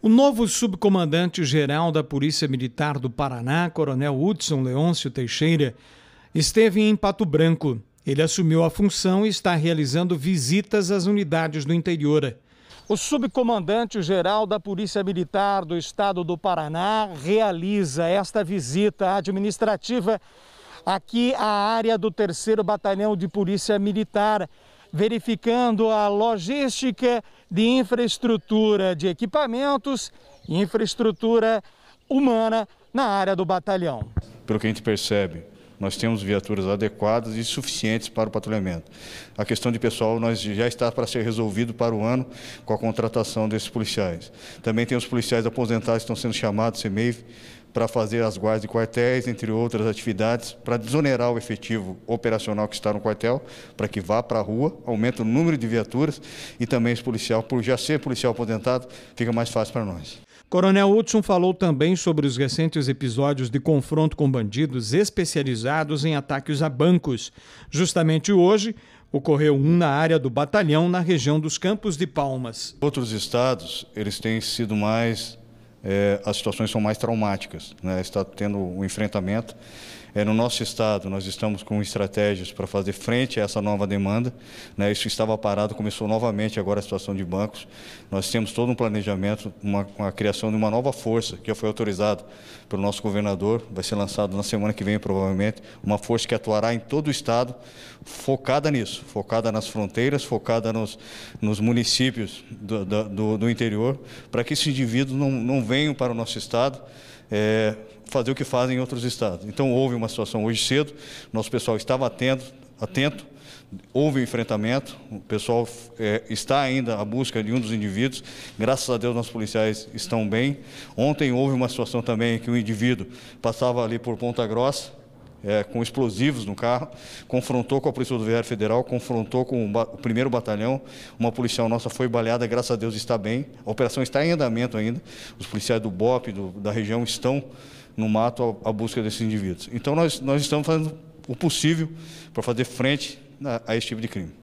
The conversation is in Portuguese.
O novo subcomandante-geral da Polícia Militar do Paraná, Coronel Hudson Leôncio Teixeira, esteve em Pato Branco. Ele assumiu a função e está realizando visitas às unidades do interior. O subcomandante-geral da Polícia Militar do Estado do Paraná realiza esta visita administrativa aqui à área do 3 Batalhão de Polícia Militar verificando a logística de infraestrutura de equipamentos e infraestrutura humana na área do batalhão. Pelo que a gente percebe, nós temos viaturas adequadas e suficientes para o patrulhamento. A questão de pessoal nós já está para ser resolvido para o ano com a contratação desses policiais. Também tem os policiais aposentados que estão sendo chamados CMEIV para fazer as guardas de quartéis, entre outras atividades, para desonerar o efetivo operacional que está no quartel, para que vá para a rua, aumenta o número de viaturas e também esse policial, por já ser policial aposentado, fica mais fácil para nós. Coronel Hudson falou também sobre os recentes episódios de confronto com bandidos especializados em ataques a bancos. Justamente hoje, ocorreu um na área do batalhão, na região dos Campos de Palmas. Outros estados, eles têm sido mais é, as situações são mais traumáticas. Né? Está tendo um enfrentamento. É, no nosso estado, nós estamos com estratégias para fazer frente a essa nova demanda. Né? Isso estava parado, começou novamente agora a situação de bancos. Nós temos todo um planejamento, uma, uma criação de uma nova força, que já foi autorizado pelo nosso governador, vai ser lançado na semana que vem, provavelmente, uma força que atuará em todo o estado, focada nisso, focada nas fronteiras, focada nos, nos municípios do, do, do interior, para que esse indivíduo não, não venham para o nosso estado é, fazer o que fazem em outros estados. Então houve uma situação hoje cedo, nosso pessoal estava atento, atento houve um enfrentamento, o pessoal é, está ainda à busca de um dos indivíduos, graças a Deus nossos policiais estão bem. Ontem houve uma situação também que um indivíduo passava ali por Ponta Grossa, é, com explosivos no carro, confrontou com a Polícia Rodoviária Federal, confrontou com o, primeiro batalhão. Uma policial nossa foi baleada, graças a Deus está bem. A operação está em andamento ainda. Os policiais do BOP, do, da região, estão no mato à, à, busca desses indivíduos. Então, nós, nós estamos fazendo o possível para fazer frente a, a esse tipo de crime.